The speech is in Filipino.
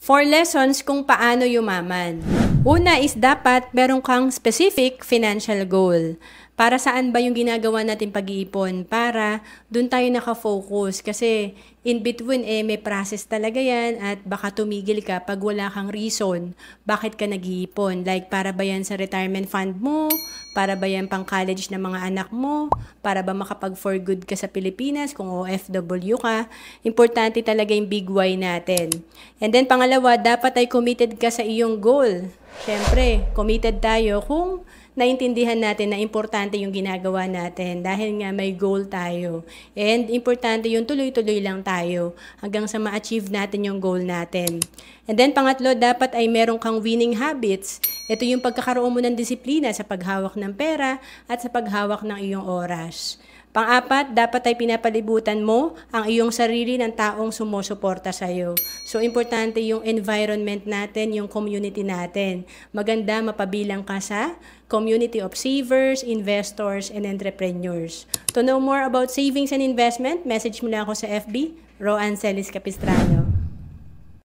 Four lessons kung paano yumaman. Una is dapat meron kang specific financial goal para saan ba yung ginagawa natin pag-iipon? Para doon tayo nakafocus. Kasi in between, eh, may process talaga yan at baka tumigil ka pag wala kang reason bakit ka nag-iipon. Like, para ba yan sa retirement fund mo? Para ba yan pang college ng mga anak mo? Para ba makapag for good ka sa Pilipinas kung OFW ka? Importante talaga yung big why natin. And then, pangalawa, dapat ay committed ka sa iyong goal. Siyempre, committed tayo kung naintindihan natin na importante yung ginagawa natin dahil nga may goal tayo. And importante yung tuloy-tuloy lang tayo hanggang sa ma-achieve natin yung goal natin. And then pangatlo, dapat ay meron kang winning habits ito yung pagkakaroon mo ng disiplina sa paghawak ng pera at sa paghawak ng iyong oras. Pang-apat, dapat ay pinapalibutan mo ang iyong sarili ng taong sumusuporta sa iyo. So, importante yung environment natin, yung community natin. Maganda mapabilang ka sa community of savers, investors, and entrepreneurs. To know more about savings and investment, message mo na ako sa FB, Roan Celis Capistrano.